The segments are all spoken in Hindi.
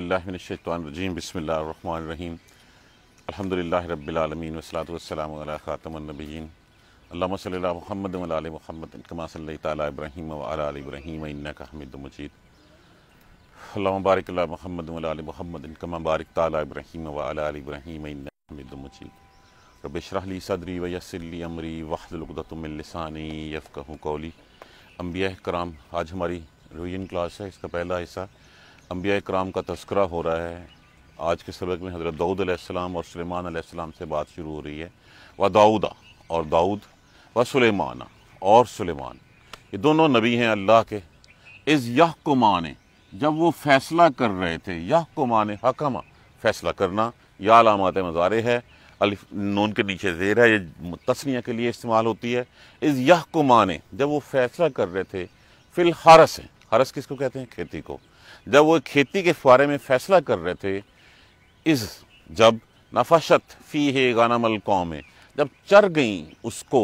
बसमीम बसमीम अलहमदिल्ला रबीआलमीन वसलात वसलाम ख़ातमनबीन अल्लाम महमद महमद कमा सल तब्राहीम वाल इब्राहीम इन्ना महमद महमद कमा बारिक ताली इब्राहीम वाल इब्राहीम इन्ना सदरी वसली अमरी वाहदलकदतमिलसानी यफ़ कहूँ कौली अम्बिया कराम आज हमारी रोइन क्लास है इसका पहला हिस्सा अम्बिया कराम का तस्करा हो रहा है आज के सबक में हज़रत दाऊद और सलेमान से बात शुरू हो रही है व दाऊदा और दाऊद व सलेमाना और सुलेमान ये दोनों नबी हैं अल्लाह के इस यह को माने जब वो फैसला कर रहे थे यह को माने हकम फैसला करना यह अलामत मज़ारे है अलिफ नून के नीचे जेर है ये तस्निया के लिए इस्तेमाल होती है इस यह को माने जब वो फैसला कर रहे थे फिल हरस है हरस किसको कहते हैं खेती को जब वो खेती के बारे में फैसला कर रहे थे इस जब नफाशत फ़ी है गानामल कौम जब चर गईं उसको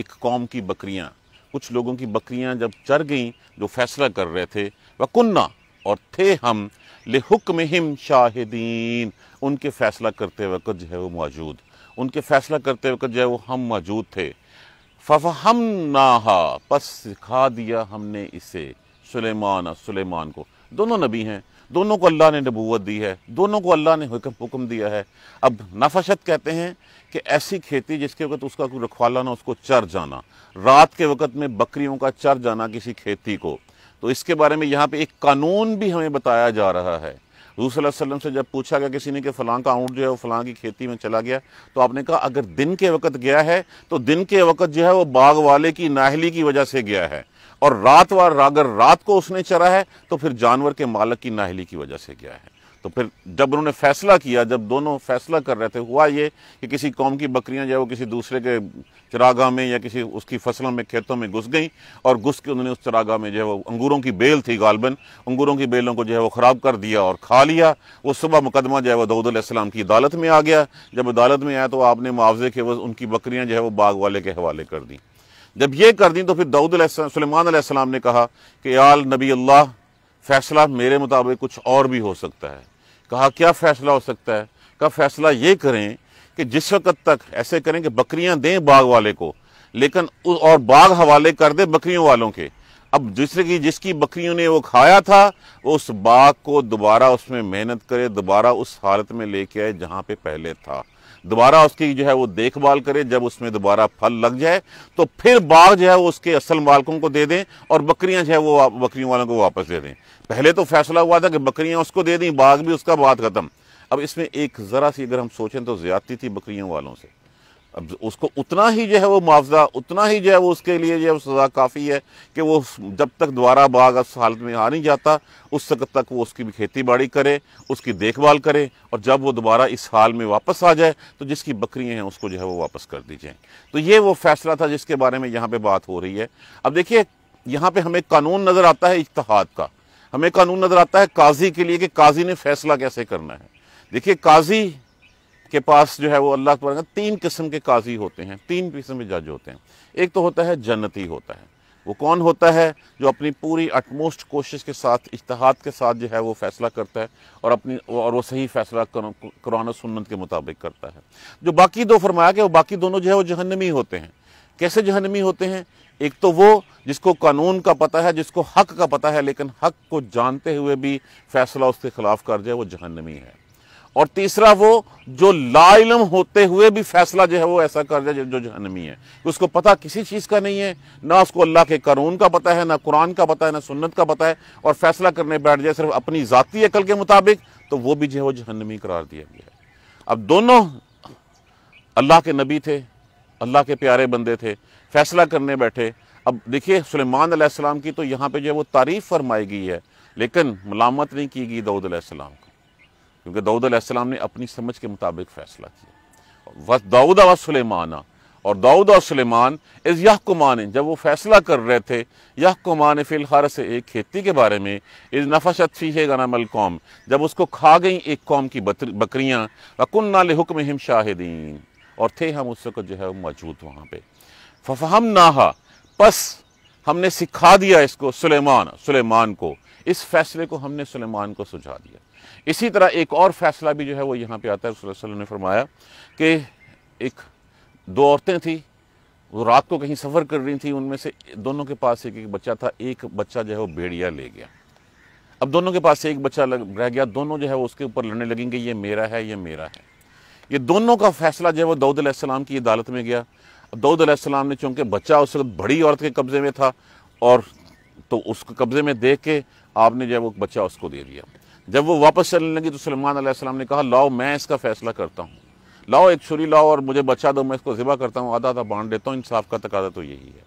एक कौम की बकरियाँ कुछ लोगों की बकरियाँ जब चर गईं जो फैसला कर रहे थे वह कुन्ना और थे हम लेहुक्म हिम शाहिदीन उनके फैसला करते वक्त जो है वो मौजूद उनके फैसला करते वक्त जो है वो हम मौजूद थे फम नाहा सिखा दिया हमने इसे सुलेमान सुलेमान को दोनों नबी हैं दोनों को अल्लाह ने नबूवत दी है दोनों को अल्लाह ने हुक्म हुक्म दिया है अब नफाशत कहते हैं कि ऐसी खेती जिसके वक्त उसका कोई रखवाला ना उसको चर जाना रात के वक्त में बकरियों का चर जाना किसी खेती को तो इसके बारे में यहाँ पे एक कानून भी हमें बताया जा रहा है वसल्लम से जब पूछा गया किसी ने कि फलां का आउट जो है वो फलां की खेती में चला गया तो आपने कहा अगर दिन के वक्त गया है तो दिन के वक्त जो है वो बाग वाले की नाहली की वजह से गया है और रात वार अगर रात को उसने चरा है तो फिर जानवर के मालक की नाहली की वजह से गया है तो फिर जब उन्होंने फैसला किया जब दोनों फैसला कर रहे थे हुआ ये कि किसी कौम की बकरियां जो है वो किसी दूसरे के चरागाह में या किसी उसकी फसलों में खेतों में घुस गई और घुस के उन्होंने उस चरागाह में जो है वो अंगूरों की बेल थी गालबन अंगूरों की बेलों को जो है वो ख़राब कर दिया और खा लिया वो सुबह मुकदमा जो है वह दाऊदलाम की अदालत में आ गया जब अदालत में आया तो आपने मुआवजे के वो उनकी बकरियाँ जो है वो बाग वाले के हवाले कर दी जब ये कर दी तो फिर दाऊद सलेमान सलाम ने कहा कि याल नबी अल्लाह फैसला मेरे मुताबिक कुछ और भी हो सकता है कहा क्या फ़ैसला हो सकता है कहा फ़ैसला ये करें कि जिस वक्त तक ऐसे करें कि बकरियां दें बाग वाले को लेकिन और बाग हवाले कर दे बकरियों वालों के अब दूसरे की जिसकी बकरियों ने वो खाया था वो उस बाग को दोबारा उसमें मेहनत करे दोबारा उस हालत में लेके आए जहाँ पे पहले था दोबारा उसकी जो है वो देखभाल करें जब उसमें दोबारा फल लग जाए तो फिर बाघ जो है वो उसके असल मालकों को दे दें और बकरियां जो है वो बकरियों वालों को वापस दे दें पहले तो फैसला हुआ था कि बकरियां उसको दे दें बाघ भी उसका बात खत्म अब इसमें एक ज़रा सी अगर हम सोचें तो ज़्यादती थी बकरियों वालों से अब उसको उतना ही जो है वो मुआवजा उतना ही जो है वो उसके लिए जो है सज़ा काफ़ी है कि वो जब तक दोबारा बाग उस हालत में आ नहीं जाता उस वक्त तक वो उसकी भी खेती बाड़ी करे उसकी देखभाल करे और जब वो दोबारा इस हाल में वापस आ जाए तो जिसकी बकरियाँ हैं उसको जो है वो वापस कर दी जाएँ तो ये वो फैसला था जिसके बारे में यहाँ पर बात हो रही है अब देखिए यहाँ पर हमें कानून नज़र आता है इतहाद का हमें कानून नज़र आता है काजी के लिए कि काजी ने फैसला कैसे करना है देखिए काजी के पास जो है वो अल्लाह तबारा तीन किस्म के काजी होते हैं तीन किस्म के जज होते हैं एक तो होता है जन्नती होता है वो कौन होता है जो अपनी पूरी अटमोस्ट कोशिश के साथ इजतहाद के साथ जो है वो फैसला करता है और अपनी और वो सही फैसला कुरान सुन्नत के मुताबिक करता है जो बाकी दो फरमाया कि वो बाकी दोनों जो है वो जहनमी होते हैं कैसे जहनमी होते हैं एक तो वो जिसको कानून का पता है जिसको हक का पता है लेकिन हक को जानते हुए भी फैसला उसके खिलाफ कर जाए वो जहनमी है और तीसरा वो जो लाइलम होते हुए भी फैसला जो है वो ऐसा कर जाए जो जहनमी है उसको पता किसी चीज़ का नहीं है ना उसको अल्लाह के कानून का पता है ना कुरान का पता है ना सुन्नत का पता है और फैसला करने बैठ जाए सिर्फ अपनी ज़ाती अकल के मुताबिक तो वो भी जो है वो जहनमी करार दिया गया है अब दोनों अल्लाह के नबी थे अल्लाह के प्यारे बंदे थे फैसला करने बैठे अब देखिए सुलेमान की तो यहाँ पर जो है वो तारीफ़ फरमाई गई है लेकिन मलामत नहीं की गई दाऊद क्योंकि दाऊद अलैहिस्सलाम ने अपनी समझ के मुताबिक फैसला किया वस दाऊद व सुलेमाना और दाऊद और सुलेमान इस यहकुमान जब वो फैसला कर रहे थे यहकुमान फ़िलहार से एक खेती के बारे में इस नफाशत फ़ी है मल कौम जब उसको खा गई एक कौम की बकरियाँ वकुन नाल हुक्म हिम शाहिदीन और थे हम उस वक्त जो है मौजूद वहाँ पर फफहम नाहा पस हमने सिखा दिया इसको सुलेमान सुलेमान को इस फैसले को हमने सुलेमान को सुझा दिया इसी तरह एक और फैसला भी जो है वो यहाँ पे आता है रसोल्ला ने फरमाया कि एक दो औरतें थी वो रात को कहीं सफ़र कर रही थी उनमें से दोनों के पास एक एक बच्चा था एक बच्चा जो है वो भेड़िया ले गया अब दोनों के पास एक बच्चा लग रह गया दोनों जो है वो उसके ऊपर लड़ने लगेंगे ये मेरा है ये मेरा है ये दोनों का फैसला जो है वो दाऊद अलैहिस्सलाम की अदालत में गया दाऊद अलैहिस्सलाम ने चूँकि बच्चा उस वक्त बड़ी औरत के कब्ज़े में था और तो उस कब्ज़े में देख के आपने जो है वो बच्चा उसको दे दिया जब वो वापस चलने लगी तो सलमान आसमाम ने कहा लाओ मैं इसका फैसला करता हूँ लाओ एक छुरी लाओ और मुझे बचा दो मैं इसको ज़िबा करता हूँ आधा आधा बांट देता हूँ इंसाफ का तकादा तो यही है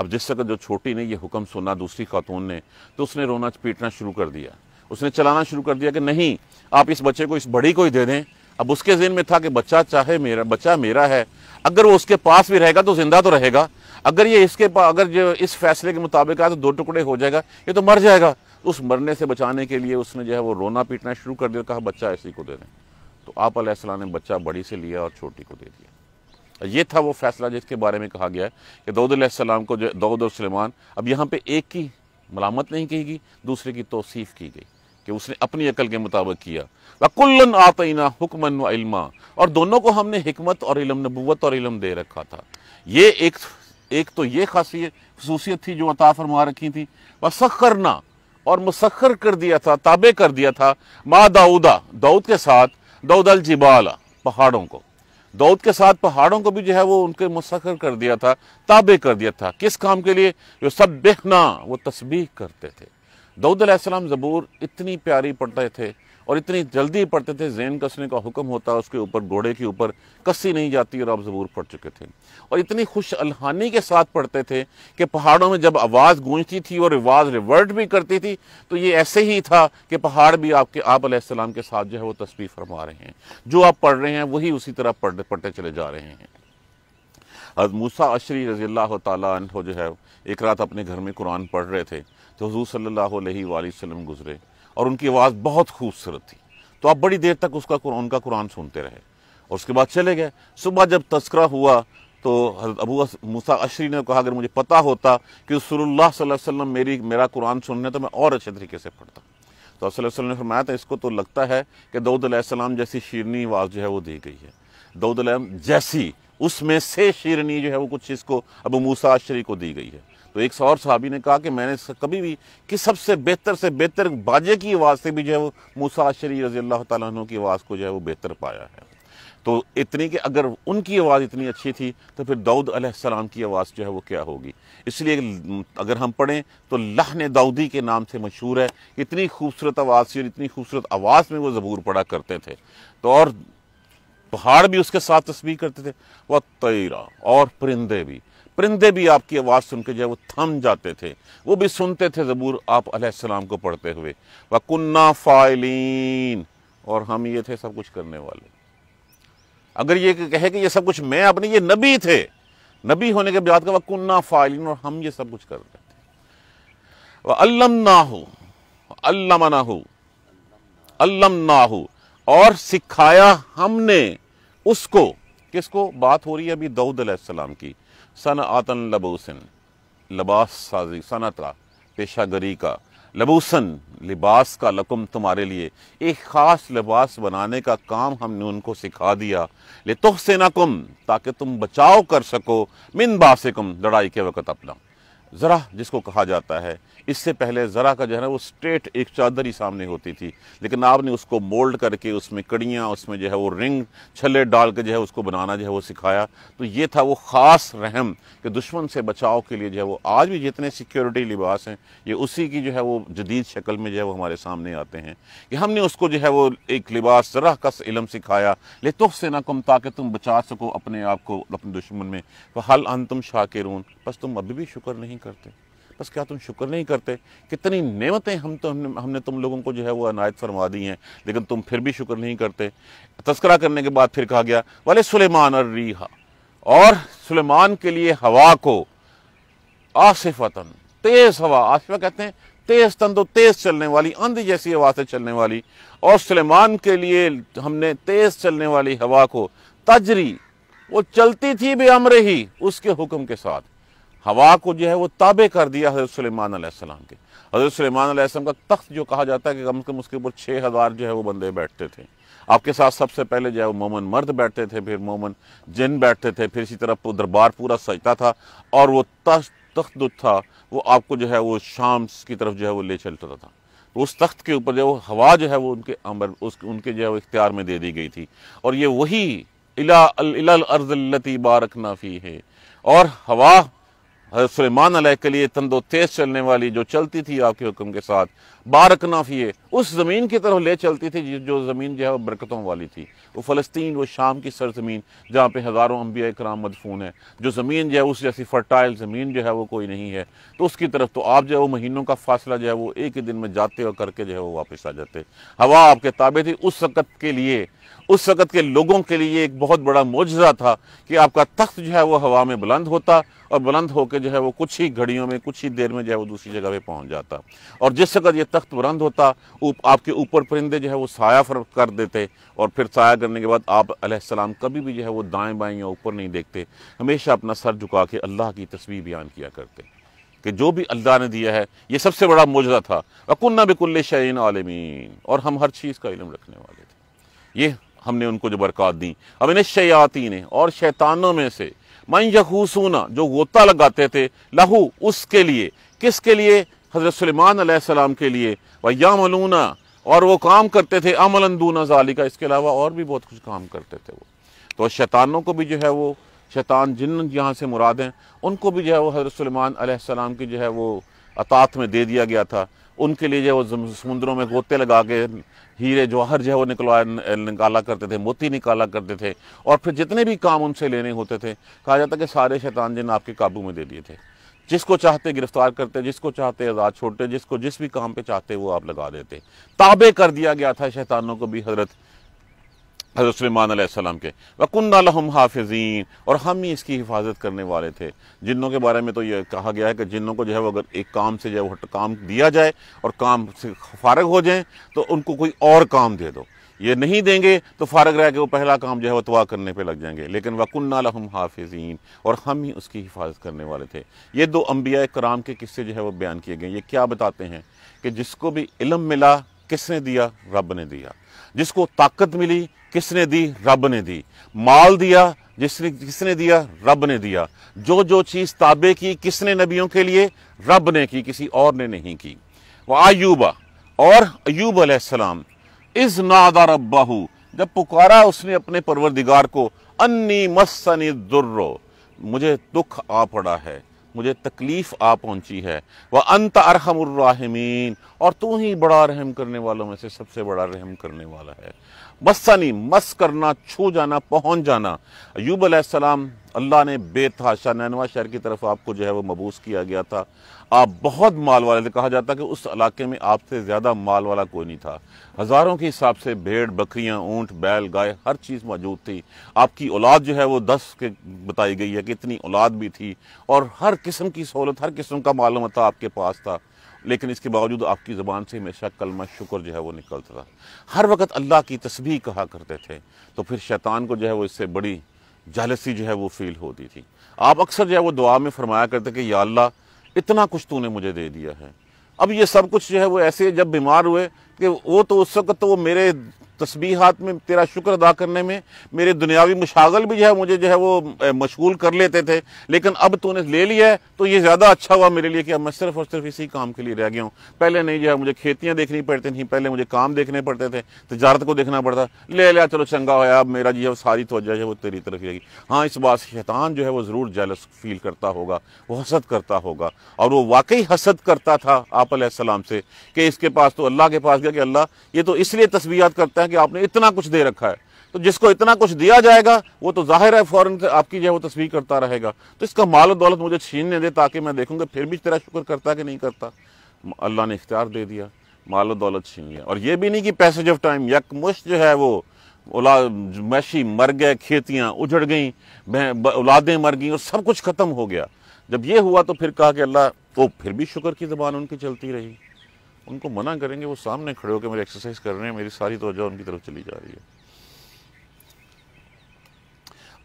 अब जिस तक जो छोटी ने यह हुक्म सुना दूसरी खातून ने तो उसने रोना पीटना शुरू कर दिया उसने चलाना शुरू कर दिया कि नहीं आप इस बच्चे को इस बड़ी को ही दे दें अब उसके जहन में था कि बच्चा चाहे मेरा बच्चा मेरा है अगर वो उसके पास भी रहेगा तो ज़िंदा तो रहेगा अगर ये इसके पास अगर जो इस फैसले के मुताबिक आए तो दो टुकड़े हो जाएगा ये तो मर जाएगा उस मरने से बचाने के लिए उसने जो है वो रोना पीटना शुरू कर दिया कहा बच्चा ऐसी को दे दें तो आप ने बच्चा बड़ी से लिया और छोटी को दे दिया ये था वो फैसला जिसके बारे में कहा गया है कि दाऊदम को जो दाऊद और सलेमान अब यहाँ पर एक की मलामत नहीं की गई दूसरे की तोसीफ़ की गई कि उसने अपनी अकल के मुताबिक किया वकुल्लन आतना हुक्मन वलमा और दोनों को हमने हमत और इलम नबूत और इलम दे रखा था ये एक एक तो ये खासियत खसूसियत थी जो अता फरमा रखी थी वह सख करना और मुसखर कर दिया था ताबे कर दिया था माँ दाऊदा दाऊद के साथ दाऊद अल जिबाला पहाड़ों को दाऊद के साथ पहाड़ों को भी जो है वो उनके मुसखर कर दिया था ताबे कर दिया था किस काम के लिए जो सब बेहना वो तस्बीह करते थे दाऊद सलाम ज़बूर इतनी प्यारी पढ़ते थे और इतनी जल्दी पढ़ते थे जैन कसने का हुक्म होता उसके ऊपर घोड़े के ऊपर कस्सी नहीं जाती और आप ज़बूर पढ़ चुके थे और इतनी खुश अलहानी के साथ पढ़ते थे कि पहाड़ों में जब आवाज़ गूंजती थी और आवाज़ रिवर्ट भी करती थी तो ये ऐसे ही था कि पहाड़ भी आपके आप आसमाम के साथ जो है वो तस्वीर फरमा रहे हैं जो आप पढ़ रहे हैं वही उसी तरह पढ़ते पढ़ते चले जा रहे हैं हजरत मूसा अशरी रज़ी अल्लाह तहो जो है एक रात अपने घर में कुरान पढ़ रहे थे तो हजू सल्ला वसम गुज़रे और उनकी आवाज़ बहुत खूबसूरत थी तो आप बड़ी देर तक उसका उनका कुरान सुनते रहे और उसके बाद चले गए सुबह जब तस्करा हुआ तो हजरत अबू मूसा अशरी ने कहा अगर मुझे पता होता कि अलैहि वसम मेरी मेरा कुरान सुनने तो मैं और अच्छे तरीके से पढ़ता तो वसल्लम ने फरमाया था तो इसको तो लगता है कि दाऊदम जैसी शीरनी आवाज़ जो है वो दी गई है दऊदलाम जैसी उसमें से शीरनी जो है वो कुछ इसको अबू मूसा अशरी को दी गई है तो एक और साहबी ने कहा कि मैंने कभी भी कि सबसे बेहतर से बेहतर बाजे की आवाज़ से भी जो है वो मूसा शरी रजी अल्लाह तु की आवाज़ को जो है वो बेहतर पाया है तो इतनी कि अगर उनकी आवाज़ इतनी अच्छी थी तो फिर दाऊद अलैहिस्सलाम की आवाज़ जो है वो क्या होगी इसलिए अगर हम पढ़ें तो लहन दाऊदी के नाम से मशहूर है इतनी खूबसूरत आवाज़ थी और इतनी खूबसूरत आवाज़ में वो ज़बूर पढ़ा करते थे तो और पहाड़ भी उसके साथ तस्वीर करते थे वह तैरा और परिंदे भी परिंदे भी आपकी आवाज़ सुन के जो है वो थम जाते थे वो भी सुनते थे ज़बूर आप आसमाम को पढ़ते हुए व कुन्ना फ़ाइलिन और हम ये थे सब कुछ करने वाले अगर ये कहे कि ये सब कुछ मैं अपने ये नबी थे नबी होने के बाद का वकुन्ना फ़ाइलिन और हम ये सब कुछ कर रहे थे वह अल्लम ना हो अल्लम ना हो अल्लम ना हो और सिखाया हमने उसको किसको बात हो रही है अभी दाऊद की सन आतन लबोसन लबास साजी सनत का पेशा गरी का लबोसन लिबास का लकुम तुम्हारे लिए एक ख़ास लिबास बनाने का काम हमने उनको सिखा दिया ले तुह से ना कुम ताकि तुम बचाव कर सको मिन कुम लड़ाई के वक़्त अपना ज़रा जिसको कहा जाता है इससे पहले ज़रा का जो है ना वो स्ट्रेट एक चादर ही सामने होती थी लेकिन आपने उसको मोल्ड करके उसमें कड़ियाँ उसमें जो है वो रिंग छले डाल के जो है उसको बनाना जो है वो सिखाया तो ये था वो ख़ास रहम कि दुश्मन से बचाव के लिए जो है वो आज भी जितने सिक्योरिटी लिबास हैं ये उसी की जो है वो जदीद शक्ल में जो है वो हमारे सामने आते हैं कि हमने उसको जो है वो एक लिबास ज़रा का इलम सिखाया ले तुफ से ना कम ताकि तुम बचा सको अपने आप को अपने दुश्मन में वह हल अन तुम शाकिर बस तुम अभी भी शुक्र नहीं नहीं करते बस क्या तुम शुक्र नहीं करते कितनी नेमतें हम तो हमने हमने तुम लोगों को जो है वो अनायत फरमा दी हैं लेकिन तुम फिर भी शुक्र नहीं करते तस्करा करने के बाद फिर कहा गया वाले सुलेमान और रीहा और सुलेमान के लिए हवा को आसिफतन तेज़ हवा आसिफा कहते हैं तेज़ तन तो तेज़ चलने वाली अंध जैसी हवा से चलने वाली और सुलेमान के लिए हमने तेज़ चलने वाली हवा को तजरी वो चलती थी भी अमर ही उसके हुक्म के साथ हवा को जो है वो ताबे कर दिया हज़रत सलेमान सलाम के हज़रत सलेमान सलाम का तख्त जो कहा जाता है कि कम से कम उसके ऊपर छः हज़ार जो है वो बंदे बैठते थे आपके साथ सबसे पहले जो है वो मोमन मर्द बैठते थे फिर मोमन जिन बैठते थे फिर इसी तरफ दरबार पूरा सजता था और वो तख्त जो था वो आपको जो है वो शाम की तरफ जो है वो ले चलता था तो उस तख्त के ऊपर जो है हवा जो है वो उनके अमर उस उनके जो है वो इख्तियार में दे दी गई थी और ये वही इला अर्जलती बारक है और हवा हजरत सलेमान के लिए तंदो तेज चलने वाली जो चलती थी आपके हुक्म के साथ बारकनाफिए उस ज़मीन की तरफ ले चलती थी जो ज़मीन जो है वो बरकतों वाली थी वो फ़लस्तीन वो शाम की सरजमीन जहाँ पे हज़ारों अम्बिया कराम मदफून है जो ज़मीन जो है उस जैसी फ़र्टाइल ज़मीन जो है वो कोई नहीं है तो उसकी तरफ तो आप जो है वो महीनों का फासला जो है वो एक ही दिन में जाते और करके जो है वो वापस आ जाते हवा आपके ताबे थी उस वक़्त के लिए उस वक़्त के लोगों के लिए एक बहुत बड़ा मुजरा था कि आपका तख्त जो है वो हवा में बुलंद होता और बुलंद होकर जो है वो कुछ ही घड़ियों में कुछ ही देर में जो है वो दूसरी जगह पे पहुंच जाता और जिस वक्त ये तख्त बुलंद होता उप, आपके ऊपर परिंदे जो है वो साया फर कर देते और फिर साया करने के बाद आप आसमाम कभी भी जो है वो दाएँ बाएँ या ऊपर नहीं देखते हमेशा अपना सर झुका के अल्लाह की तस्वीर बयान किया करते कि जो भी अल्लाह ने दिया है ये सबसे बड़ा मुजरा था अकुन्ना बिकुल्ल शैन आलमीन और हम हर चीज़ का इलम रखने वाले थे ये हमने उनको जो बरकत दी अब इन्हें शयाती ने और शैतानों में से मन यखूसूना जो गोता लगाते थे लहू उसके लिए किसके लिए हज़रत सलेमान सलाम के लिए वया मलूना और वो काम करते थे अमलंदूना जाली का इसके अलावा और भी बहुत कुछ काम करते थे वो तो शैतानों को भी जो है वो शैतान जिन यहाँ से मुराद हैं उनको भी जो है वो हज़रत सलेमान सलाम की जो है वो अतात में दे दिया गया था उनके लिए जो समुद्रों में गोते लगा के हीरे जवाहर जो है वो निकलवा निकाला करते थे मोती निकाला करते थे और फिर जितने भी काम उनसे लेने होते थे कहा जाता कि सारे शैतान जिन आपके काबू में दे दिए थे जिसको चाहते गिरफ्तार करते जिसको चाहते आज़ाद छोड़ते जिसको जिस भी काम पे चाहते वो आप लगा देते ताबे कर दिया गया था शैतानों को भी हजरत हज़रत सलेमान के वकुन्दालहम हाफिजीन और हम ही इसकी हिफाजत करने वाले थे जिन्नों के बारे में तो ये कहा गया है कि जिन्नों को जो है वो अगर एक काम से जो है वो काम दिया जाए और काम से फारग हो जाए तो उनको कोई और काम दे दो ये नहीं देंगे तो फारग रह के वो पहला काम जो है वो तवा करने पे लग जाएंगे लेकिन वकुन्नालहम हाफिजीन और हम ही उसकी हिफाजत करने वाले थे ये दो अम्बिया कराम के किस्से जो है वो बयान किए गए ये क्या बताते हैं कि जिसको भी इलम मिला किसने दिया रब ने दिया जिसको ताकत मिली किसने दी रब ने दी माल दिया जिसने किसने दिया रब ने दिया जो जो चीज़ ताबे की किसने नबियों के लिए रब ने की किसी और ने नहीं की वह आयूबा और अयूब अलैहिस्सलाम इज नादा रब्बाहू जब पुकारा उसने अपने परवरदिगार को अन्नी मस्सनी दुर्रो मुझे दुख आ पड़ा है मुझे तकलीफ़ आ पहुंची है वह अंत अरहमरमीन और तू ही बड़ा रहम करने वालों में से सबसे बड़ा रहम करने वाला है मस्सनी मस करना छू जाना पहुंच जाना अयूब सलाम अल्लाह ने बेतहाशा नैनवा शहर की तरफ आपको जो है वो मबूस किया गया था आप बहुत माल वाले थे कहा जाता कि उस इलाके में आपसे ज़्यादा माल वाला कोई नहीं था हज़ारों के हिसाब से भेड़ बकरियां ऊंट बैल गाय हर चीज़ मौजूद थी आपकी औलाद जो है वो दस के बताई गई है कि इतनी औलाद भी थी और हर किस्म की सहूलत हर किस्म का मालूम था आपके पास था लेकिन इसके बावजूद आपकी ज़बान से हमेशा कलमा शुक्र जो है वो निकलता था हर वक्त अल्लाह की तस्वीर कहा करते थे तो फिर शैतान को जो है वो इससे बड़ी जालसी जो है वो फील होती थी आप अक्सर जो है वो दुआ में फरमाया करते कि या अल्लाह इतना कुछ तूने मुझे दे दिया है अब ये सब कुछ जो है वो ऐसे जब बीमार हुए कि वो तो उस वक्त तो मेरे तस्बीहात में तेरा शुक्र अदा करने में मेरे दुनियावी मशागल भी जो है मुझे जो है वो मशगूल कर लेते थे लेकिन अब तूने ले लिया है तो ये ज़्यादा अच्छा हुआ मेरे लिए कि अब मैं सिर्फ और सिर्फ इसी काम के लिए रह गया हूँ पहले नहीं जो है मुझे खेतियाँ देखनी पड़ती थी पहले मुझे काम देखने पड़ते थे तजारत को देखना पड़ता ले लिया चलो चंगा होया अब मेरा जी है सारी तोजह है वो तेरी तरफ रहेगी हाँ इस बात शैतान जो है वो ज़रूर जेलस फील करता होगा वो हसद करता होगा और वो वाकई हसद करता था आप से कि इसके पास तो अल्लाह के पास कि अल्लाह ये तो इसलिए तस्वीयात करता है कि आपने इतना कुछ दे रखा है तो जिसको इतना कुछ दिया जाएगा वो तो जाहिर है फ़ौरन से आपकी जो है वो तस्वीर करता रहेगा तो इसका माल दौलत मुझे छीनने दे ताकि मैं देखूंगा फिर भी तेरा शुक्र करता कि नहीं करता अल्लाह ने इख्तियार दे दिया माल दौलत छीन लिया और ये भी नहीं कि पैसेज ऑफ टाइम यकमुश जो है वो औला मैशी मर गए खेतियाँ उजड़ गई औलादें मर गई और सब कुछ ख़त्म हो गया जब ये हुआ तो फिर कहा कि अल्लाह तो फिर भी शुक्र की ज़बान उनकी चलती रही उनको मना करेंगे वो सामने खड़े होकर मेरी एक्सरसाइज कर रहे हैं मेरी सारी तोजह उनकी तरफ चली जा रही है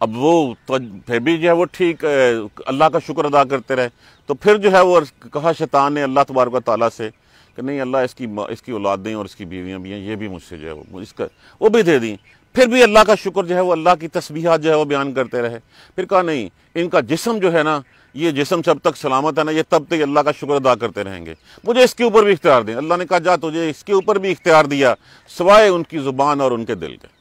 अब वो तो फिर भी जो है वो ठीक अल्लाह का शुक्र अदा करते रहे तो फिर जो है वो कहा शैतान ने अल्लाह तबारक तला से कि नहीं अल्लाह इसकी इसकी औलादें और इसकी बीवियाँ भी हैं ये भी मुझसे जो है वो इसका वो भी दे दी फिर भी अल्लाह का शुक्र जो है वो अल्लाह की तस्बीहात जो है वो बयान करते रहे फिर कहा नहीं इनका जिसम जो है ना ये जिसम जब तक सलामत है ना ये तब तक अल्लाह का शुक्र अदा करते रहेंगे मुझे इसके ऊपर भी इख्तियार दें अल्लाह ने कहा जा तुझे इसके ऊपर भी इख्तियार दिया सवाए उनकी ज़ुबान और उनके दिल के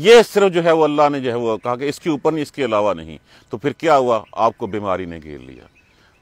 ये सिर्फ जो है वो अल्लाह ने जो है वो कहा कि इसके ऊपर नहीं इसके अलावा नहीं तो फिर क्या हुआ आपको बीमारी ने घेर लिया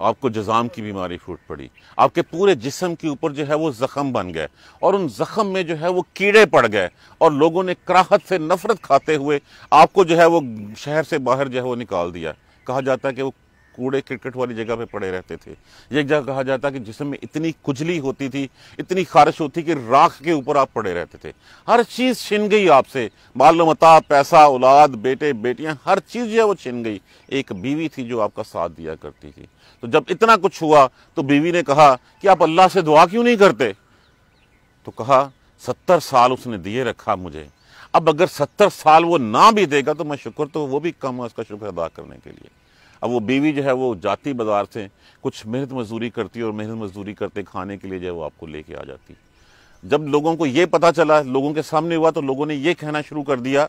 आपको जजाम की बीमारी फूट पड़ी आपके पूरे जिसम के ऊपर जो है वो ज़ख़म बन गए और उन ज़ख़म में जो है वो कीड़े पड़ गए और लोगों ने कराहत से नफ़रत खाते हुए आपको जो है वो शहर से बाहर जो है वो निकाल दिया कहा जाता है कि वो कूड़े क्रिकेट वाली जगह पे पड़े रहते थे ये जगह कहा जाता कि जिसम में इतनी खुजली होती थी इतनी खारिश होती कि राख के ऊपर आप पड़े रहते थे हर चीज़ छिन गई आपसे माल मता पैसा औलाद बेटे बेटियाँ हर चीज़ जो है वो छिन गई एक बीवी थी जो आपका साथ दिया करती थी तो जब इतना कुछ हुआ तो बीवी ने कहा कि आप अल्लाह से दुआ क्यों नहीं करते तो कहा सत्तर साल उसने दिए रखा मुझे अब अगर सत्तर साल वो ना भी देगा तो मैं शुक्र तो वो भी कम है उसका शुक्र अदा करने के लिए अब वो बीवी जो है वो जाती बाज़ार से कुछ मेहनत मजदूरी करती है और मेहनत मजदूरी करते खाने के लिए जो है वो आपको लेके आ जाती जब लोगों को ये पता चला लोगों के सामने हुआ तो लोगों ने ये कहना शुरू कर दिया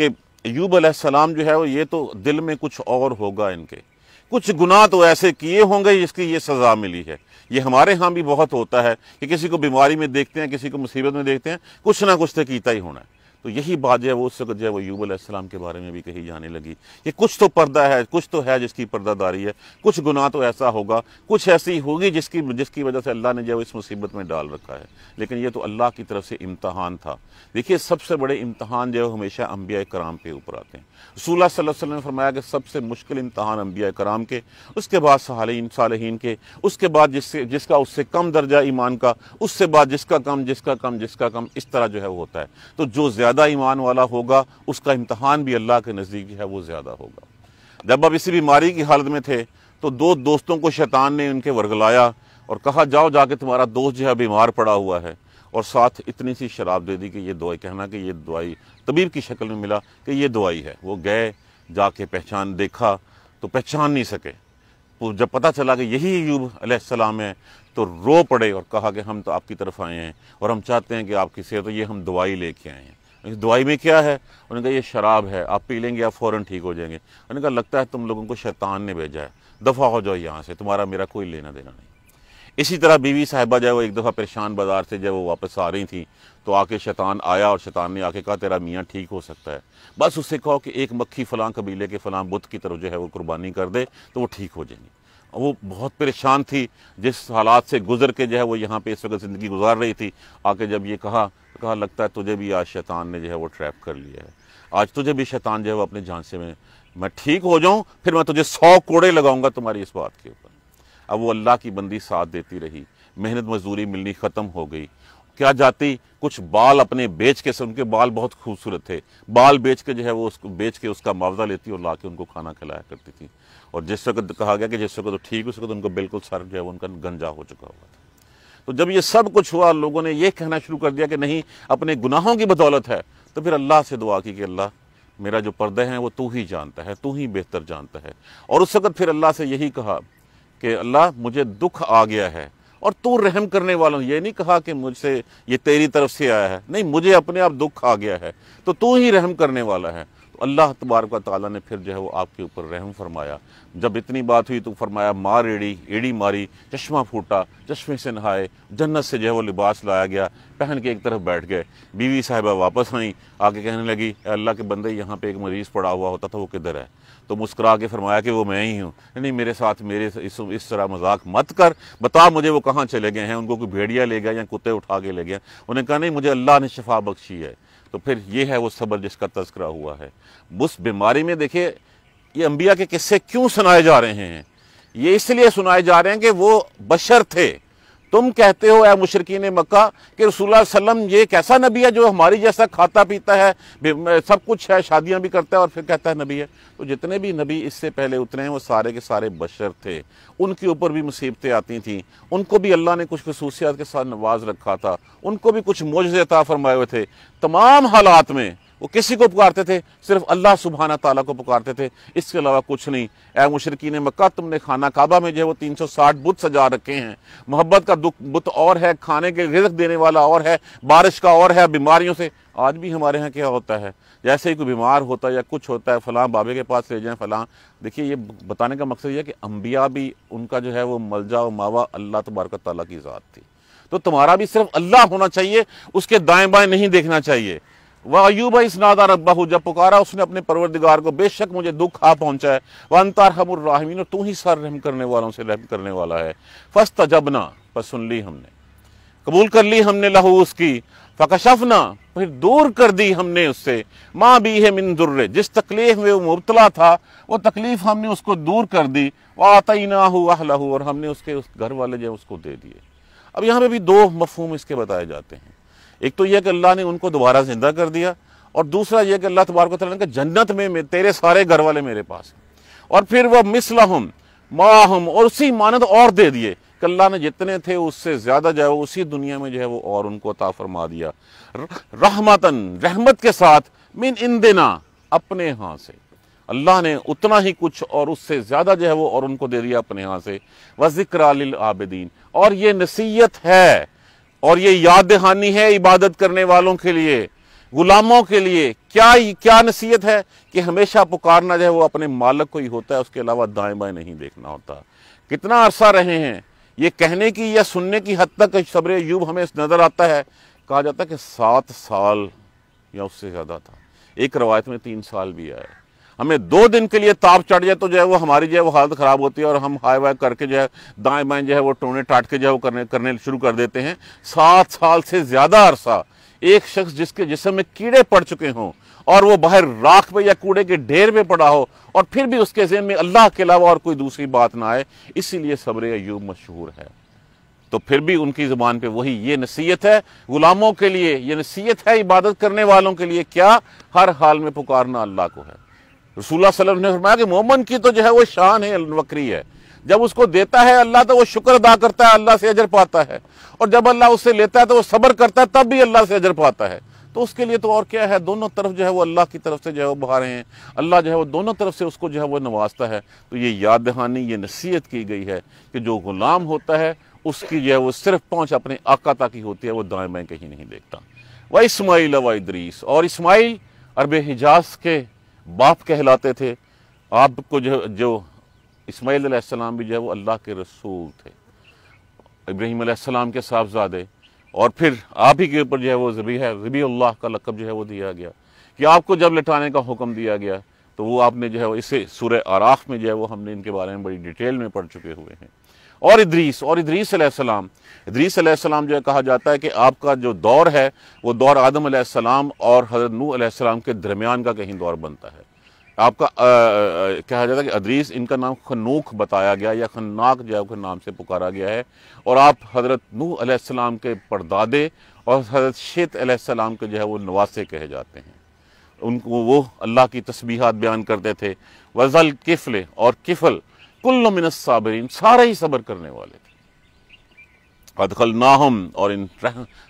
कि यूब अलैहिस्सलाम जो है वो ये तो दिल में कुछ और होगा इनके कुछ गुनाह तो ऐसे किए होंगे जिसकी ये सज़ा मिली है ये हमारे यहाँ भी बहुत होता है कि किसी को बीमारी में देखते हैं किसी को मुसीबत में देखते हैं कुछ ना कुछ तो कीता ही होना है तो यही बात जो है वो उस वक्त जो है वो यूब के बारे में भी कही जाने लगी ये कुछ तो पर्दा है कुछ तो है जिसकी पर्दादारी है कुछ गुनाह तो ऐसा होगा कुछ ऐसी होगी जिसकी जिसकी वजह से अल्लाह ने जो इस मुसीबत में डाल रखा है लेकिन ये तो अल्लाह की तरफ से इम्तहान था देखिए सबसे बड़े इम्तहान जो है हमेशा अम्बिया कराम के ऊपर आते हैं रसूल वसल्लम ने फरमाया कि सबसे मुश्किल इम्तहान अम्बिया कराम के उसके बाद सालीन सालहीन के उसके बाद जिससे जिसका उससे कम दर्जा ईमान का उससे बाद जिसका कम जिसका कम जिसका कम इस तरह जो है वो होता है तो जो ज़्यादा ज़्यादा ईमान वाला होगा उसका इम्तहान भी अल्लाह के नज़दीक है वो ज़्यादा होगा जब आप इसी बीमारी की हालत में थे तो दो दोस्तों को शैतान ने उनके वर्गलाया और कहा जाओ जाके तुम्हारा दोस्त जो है बीमार पड़ा हुआ है और साथ इतनी सी शराब दे दी कि ये दवाई कहना कि ये दवाई तबीब की शक्ल में मिला कि ये दवाई है वो गए जाके पहचान देखा तो पहचान नहीं सके तो जब पता चला कि यही यूब अलैहिस्सलाम है तो रो पड़े और कहा कि हम तो आपकी तरफ आए हैं और हम चाहते हैं कि आपकी सेहत तो ये हम दवाई लेके आए हैं दवाई में क्या है उन्होंने कहा ये शराब है आप पी लेंगे आप फ़ौर ठीक हो जाएंगे उन्होंने कहा लगता है तुम लोगों को शैतान ने भेजा है दफ़ा हो जाओ यहाँ से तुम्हारा मेरा कोई लेना देना नहीं इसी तरह बीवी साहिबा जो है वो एक दफ़ा परेशान बाजार से जब वो वापस आ रही थी तो आके शैतान आया और शैतान ने आके कहा तेरा मियाँ ठीक हो सकता है बस उससे कहो कि एक मक्खी फलां कबीले के फलां बुत की तरफ जो है वो कुर्बानी कर दे तो वो ठीक हो जाएंगी वो बहुत परेशान थी जिस हालात से गुजर के जो है वो यहाँ पे इस वक्त ज़िंदगी गुजार रही थी आके जब ये कहा तो कहा लगता है तुझे भी आज शैतान ने जो है वो ट्रैप कर लिया है आज तुझे भी शैतान जो है वो अपने झांसे में मैं ठीक हो जाऊँ फिर मैं तुझे सौ कोड़े लगाऊंगा तुम्हारी इस बात के ऊपर अब वो अल्लाह की बंदी साथ देती रही मेहनत मजदूरी मिलनी ख़त्म हो गई क्या जाति कुछ बाल अपने बेच के से उनके बाल बहुत खूबसूरत थे बाल बेच के जो है वो उसको बेच के उसका मुआवजा लेती और ला के उनको खाना खिलाया करती थी और जिस वक्त कहा गया कि जिस वक्त तो ठीक उस वक्त उनको बिल्कुल सर जो है उनका गंजा हो चुका हुआ था तो जब ये सब कुछ हुआ लोगों ने ये कहना शुरू कर दिया कि नहीं अपने गुनाहों की बदौलत है तो फिर अल्लाह से दुआ की कि अल्लाह मेरा जो पर्दा है वो तू ही जानता है तू ही बेहतर जानता है और उस वक्त फिर अल्लाह से यही कहा कि अल्लाह मुझे दुख आ गया है और तू रहम करने वाला हूँ ये नहीं कहा कि मुझसे ये तेरी तरफ से आया है नहीं मुझे अपने आप दुख आ गया है तो तू ही रहम करने वाला है अल्लाह तबारक ताली ने फिर जो है वो आपके ऊपर रहम फरमाया जब इतनी बात हुई तो फरमाया मार एड़ी एड़ी मारी चश्मा फूटा चश्मे से नहाए जन्नत से जो है वो लिबास लाया गया पहन के एक तरफ बैठ गए बीवी साहिबा वापस आई आके कहने लगी अल्लाह के बंदे यहाँ पर एक मरीज़ पड़ा हुआ होता था वो किधर है तो मुस्करा के फरमाया कि वो मैं ही हूँ नहीं मेरे साथ मेरे इस, इस तरह मजाक मत कर बता मुझे वो कहाँ चले गए हैं उनको कोई भेड़िया ले गया या कुत्ते उठा के ले गया उन्हें कहा नहीं मुझे अल्लाह ने शफा बख्शी है तो फिर ये है वो सबर जिसका तस्करा हुआ है उस बीमारी में देखिए ये अम्बिया के किस्से क्यों सुनाए जा रहे हैं ये इसलिए सुनाए जा रहे हैं कि वो बशर थे तुम कहते हो या मुशरकिन मक्का कि रसूलुल्लाह सल्लम ये कैसा नबी है जो हमारी जैसा खाता पीता है सब कुछ है शादियां भी करता है और फिर कहता है नबी है तो जितने भी नबी इससे पहले उतरे हैं वो सारे के सारे बशर थे उनके ऊपर भी मुसीबतें आती थी उनको भी अल्लाह ने कुछ खसूसियात के साथ नवाज रखा था उनको भी कुछ मोजे अता फरमाए हुए थे तमाम हालात में वो किसी को पुकारते थे सिर्फ अल्लाह सुबहाना तला को पुकारते थे इसके अलावा कुछ नहीं ए ने मक्का तुमने खाना काबा में जो है वो तीन सौ साठ बुत सजा रखे हैं मोहब्बत का दुख बुत और है खाने के रिजक देने वाला और है बारिश का और है बीमारियों से आज भी हमारे यहाँ क्या होता है जैसे ही कोई बीमार होता है या कुछ होता है फ़लाँ बाबे के पास ले जाएं फलां देखिए ये बताने का मकसद ये है कि अम्बिया भी उनका जो है वो मलजा व मावा अल्लाह तबारक ताली की ज़ात थी तो तुम्हारा भी सिर्फ अल्लाह होना चाहिए उसके दाएँ बाएँ नहीं देखना चाहिए वह अयूब इसनादा रब्बा जब पुकारा उसने अपने परवरदिगार को बेशक मुझे दुख आ पहुंचा है वह अंतार हमराहमीन और तू ही सर रहम करने वालों से रहम करने वाला है फस ना पर सुन ली हमने कबूल कर ली हमने लहू उसकी फ़कशफना फिर दूर कर दी हमने उससे माँ भी है मिनदुर्र जिस तकलीफ में वो मुबतला था वो तकलीफ़ हमने उसको दूर कर दी वह आता ना ना हुआ लहू और हमने उसके उस घर वाले जो उसको दे दिए अब यहाँ पे भी दो मफहूम इसके बताए जाते हैं एक तो यह कि अल्लाह ने उनको दोबारा ज़िंदा कर दिया और दूसरा यह कि अल्लाह तबारक ने जन्नत में, तेरे सारे घर वाले मेरे पास और फिर वह हम माहम और उसी मानद और दे दिए कि अल्लाह ने जितने थे उससे ज़्यादा जो है वो उसी दुनिया में जो है वो और उनको अता फरमा दिया रहमतन रहमत के साथ मिन इंदिना अपने यहाँ से अल्लाह ने उतना ही कुछ और उससे ज़्यादा जो है वो और उनको दे दिया अपने यहाँ से व जिक्र आबिदीन और ये नसीहत है और ये याद दहानी है इबादत करने वालों के लिए गुलामों के लिए क्या क्या नसीहत है कि हमेशा पुकारना जो है वो अपने मालक को ही होता है उसके अलावा दाएं बाएं नहीं देखना होता कितना अरसा रहे हैं ये कहने की या सुनने की हद तक सब्र युब हमें नज़र आता है कहा जाता है कि सात साल या उससे ज़्यादा था एक रवायत में तीन साल भी आया हमें दो दिन के लिए ताप चढ़ जाए तो जो है वो हमारी जो है वो हालत ख़राब होती है और हम हाई वाई करके जो है दाएं बाएं जो है वो टोने टाट के जो है वो करने करने शुरू कर देते हैं सात साल से ज़्यादा अरसा एक शख्स जिसके जिसम में कीड़े पड़ चुके हों और वो बाहर राख पे या कूड़े के ढेर में पड़ा हो और फिर भी उसके जहन में अल्लाह के अलावा और कोई दूसरी बात ना आए इसीलिए सबरे अयूब मशहूर है तो फिर भी उनकी ज़ुबान पे वही ये नसीहत है गुलामों के लिए ये नसीहत है इबादत करने वालों के लिए क्या हर हाल में पुकारना अल्लाह को है रसूल वसलम ने फरमाया कि मोमन की तो जो है वो शान है बकरी है जब उसको देता है अल्लाह तो वो शुक्र अदा करता है अल्लाह से अजर पाता है और जब अल्लाह उससे लेता है तो वो सब्र करता है तब भी अल्लाह से अजर पाता है तो उसके लिए तो और क्या है दोनों तरफ जो है वो अल्लाह की तरफ से जो है वो बहा रहे हैं अल्लाह जो है वो दोनों तरफ से उसको जो है वो नवाजता है तो ये याद दहानी ये नसीहत की गई है कि जो गुलाम होता है उसकी जो है वो सिर्फ पहुँच अपने आका तक ही होती है वो दाएँ बाएँ कहीं नहीं देखता वह इसमाइल व इदरीस और इसमाइल अरब हिजाज के बाप कहलाते थे आपको जो जो इसमाईल भी जो है वो अल्लाह के रसूल थे इब्राहिम के साहबजादे और फिर आप ही के ऊपर जो है वो जबी है जबी अल्लाह का लकब जो है वो दिया गया कि आपको जब लिटाने का हुक्म दिया गया तो वो आपने जो है वो इसे सूर्य आराख में जो है वो हमने इनके बारे में बड़ी डिटेल में पढ़ चुके हुए हैं और इदरीस और इदरीस सलाम जो है कहा जाता है कि आपका जो दौर है वो दौर आदम सलाम और हज़रत नू सलाम के दरमियान का कहीं दौर बनता है आपका कहा जाता है कि अदरीस इनका नाम खनूख बताया गया या खन्नाक जो है नाम से पुकारा गया है और आप हज़रत नू आम के परदादे और हज़रत शेत सलाम के जो है वो नवासे कहे जाते हैं उनको वो अल्लाह की तस्बीहात बयान करते थे वज़ल किफ़ल और किफ़ल कुल्ल मिनसाबरीन सारे ही सबर करने वाले थे अदखल ना हम और इन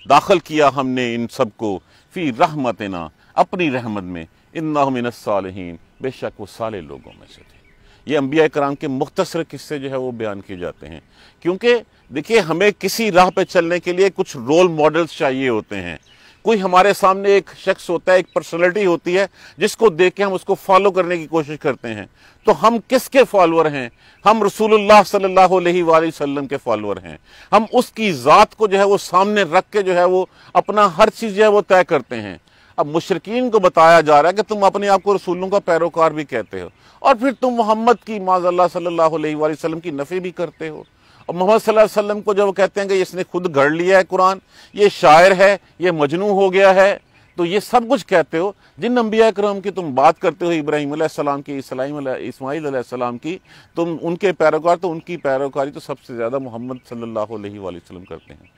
दाखिल किया हमने इन सबको फी रहमत ना अपनी रहमत में इन ना हम इनसालहीन बेशक वो साले लोगों में से थे ये अम्बिया कराम के मुख्तसर किस्से जो है वो बयान किए जाते हैं क्योंकि देखिए हमें किसी राह पे चलने के लिए कुछ रोल मॉडल्स चाहिए होते हैं कोई हमारे सामने एक शख्स होता है एक पर्सनैलिटी होती है जिसको देख के हम उसको फॉलो करने की कोशिश करते हैं तो हम किसके फॉलोअर हैं हम रसूलुल्लाह सल्लल्लाहु अलैहि वसल्लम के फॉलोअर हैं हम उसकी ज़ात को जो है वो सामने रख के जो है वो अपना हर चीज़ जो है वो तय करते हैं अब मुशरकिन को बताया जा रहा है कि तुम अपने आप को रसूलों का पैरोकार भी कहते हो और फिर तुम मोहम्मद की माजल्ला सल्लल्लाहु अलैहि वसल्लम की नफ़ी भी करते हो और मोहम्मद सल्लल्लाहु अलैहि वसल्लम को जब वो कहते हैं कि इसने खुद गढ़ लिया है कुरान ये शायर है ये मजनू हो गया है तो ये सब कुछ कहते हो जिन अम्बिया करम की तुम बात करते हो इब्राहिम सलाम की इस्लाम इसमाईल सलाम की तुम उनके पैरोकार तो उनकी पैरोकारी तो सबसे ज़्यादा मोहम्मद सल्लल्लाहु वसलम करते हैं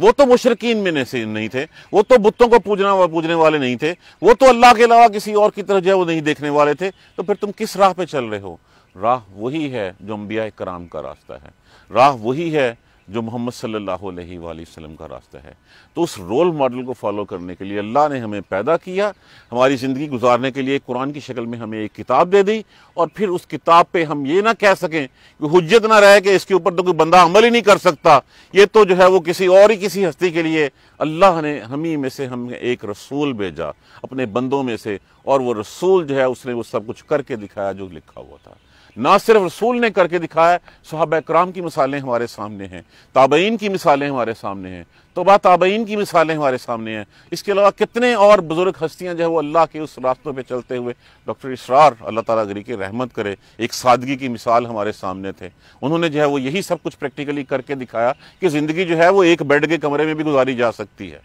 वो तो मुशरकिन में से नहीं थे वो तो बुतों को पूजना पूजने वाले नहीं थे वो तो अल्लाह के अलावा किसी और की तरफ जो है वो नहीं देखने वाले थे तो फिर तुम किस राह पे चल रहे हो राह वही है जो अम्बिया कराम का रास्ता है राह वही है जो मोहम्मद सल्लल्लाहु अलैहि वसल्लम का रास्ता है तो उस रोल मॉडल को फॉलो करने के लिए अल्लाह ने हमें पैदा किया हमारी ज़िंदगी गुजारने के लिए कुरान की शक्ल में हमें एक किताब दे दी और फिर उस किताब पे हम ये ना कह सकें कि हजत ना रहे कि इसके ऊपर तो कोई बंदा अमल ही नहीं कर सकता ये तो जो है वो किसी और ही किसी हस्ती के लिए अल्लाह ने हम ही में से हम एक रसूल भेजा अपने बंदों में से और वह रसूल जो है उसने वो सब कुछ करके दिखाया जो लिखा हुआ था ना सिर्फ रसूल ने करके दिखाया सहाब कराम की मिसालें हमारे सामने हैं ताबईन की मिसालें हमारे सामने हैं तोबा ताबईन की मिसालें हमारे सामने हैं इसके अलावा कितने और बुज़ुर्ग हस्तियाँ जो है वो अल्लाह के उस रास्तों पर चलते हुए डॉक्टर इसरार अल्लाह ताला गरी के रहमत करे एक सादगी की मिसाल हमारे सामने थे उन्होंने जो है वो यही सब कुछ प्रैक्टिकली करके दिखाया कि ज़िंदगी जो है वो एक बेड के कमरे में भी गुजारी जा सकती है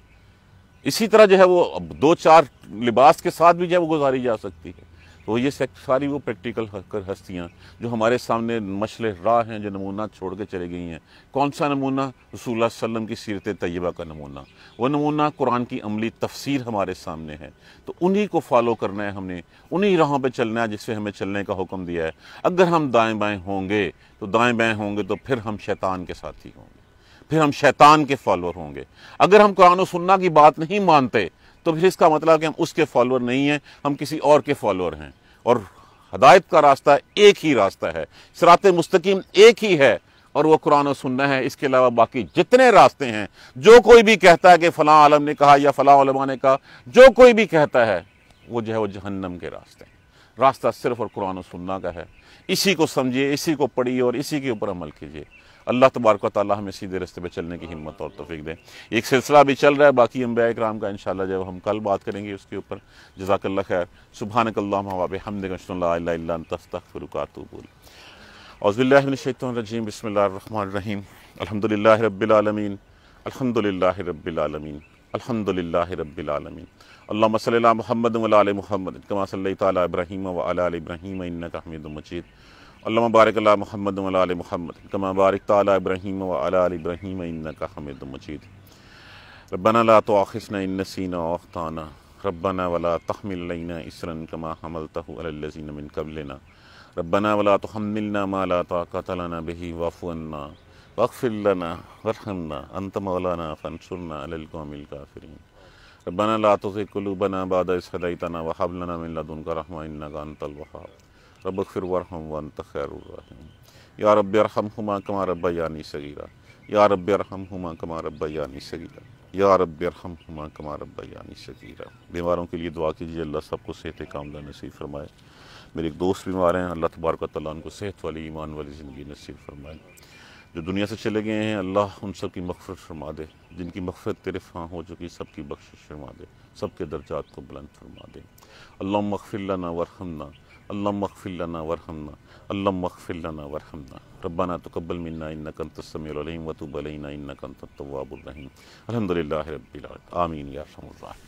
इसी तरह जो है वो दो चार लिबास के साथ भी जो है वो गुजारी जा सकती है तो ये सारी वो प्रैक्टिकल हस्तियाँ जो हमारे सामने मछले राह हैं जो नमूना छोड़ के चले गई हैं कौन सा नमूना रसूल वसम की सीरत तयबा का नमूना वो नमूना कुरान की अमली तफसीर हमारे सामने है तो उन्हीं को फॉलो करना है हमने उन्हीं राहों पर चलना है जिससे हमें चलने का हुक्म दिया है अगर हम दाएँ बाएँ होंगे तो दाएँ बाएँ होंगे तो फिर हम शैतान के ही होंगे फिर हम शैतान के फॉलोअर होंगे अगर हम कुरान सुन्ना की बात नहीं मानते तो फिर इसका मतलब कि हम उसके फॉलोअर नहीं हैं हम किसी और के फॉलोअर हैं और हदायत का रास्ता एक ही रास्ता है सरात मुस्तकीम एक ही है और वो कुरान और सुनना है इसके अलावा बाकी जितने रास्ते हैं जो कोई भी कहता है कि फलां आलम ने कहा या फलां आलमा ने कहा जो कोई भी कहता है वो जो है वो जहन्नम के रास्ते हैं रास्ता सिर्फ और कुरान और सुनना का है इसी को समझिए इसी को पढ़िए और इसी के ऊपर अमल कीजिए अल्लाह तबारक ताली हमें सीधे रस्ते पर चलने की हिम्मत और तोफ़ी दें एक सिलसिला अभी चल रहा है बाकी अम्बिया कराम का इन जब हम कल बात करेंगे उसके ऊपर जजाकल्ला खैर सुबह वाब हमद तस्तफ़रुकातबुल अज़बिल्लाशतरजीम बसमीम अलहमदिल्ला रबालमीन अलहमदिल्ला रबालमीन अलहमदिल्ला रबालमीन अल्लाम सल महमद महमद कमा सल इब्राहिम वाल इब्राहिम इन्नका हमीद मजीद अल्लाह बारक महमद वाल महमद कमा बारक ताली इब्राहिम वाल मजीद रबना ला तो आखिसन नसीना वख्ताना रबना वला तहमिलना इसरन कमा हमल तहलजीन मिन कबलना रबना वला तो हमलना माला ताकतलाना बही वफ़ुन्ना वक़फ़िलना वरहमना अंत मौलाना फ़नसरना अलकमिल काफरीन रबना ला तो कुलूबना बाद इसलतना वहबलना मिन लदन का रहमा इन्ना का अंतल वहाब रब फिर वरहम वन तखैर या रब अरहम हुमा कमा रबा यानी सगीरा या रब अरहम हुमा कमा रबा यानी सगीरा या रब अरहम हुमा कमा रबा यानी सगीरा बीमारों के लिए दुआ कीजिए अल्लाह सबको सेहत कामदा नसीब फरमाए मेरे एक दोस्त बीमार हैं अल्लाह तबारक तला उनको सेहत वाली ईमान वाली ज़िंदगी नसीब फरमाए जो दुनिया से चले गए हैं अल्लाह उन सब की मफ़रत फरमा दे जिनकी मफ़रत तेरे फाँ हो चुकी सब की बख्शिश फरमा दे सब के दर्जात को बुलंद फरमा दे अल्लाह मखफ़िल्ला वरहमना اللهم اغفر لنا وارحمنا اللهم اغفر لنا وارحمنا ربنا تقبل منا انك انت السميع العليم وتوب علينا انك انت التواب الرحيم الحمد لله رب العالمين امين يا ارحم الراحمين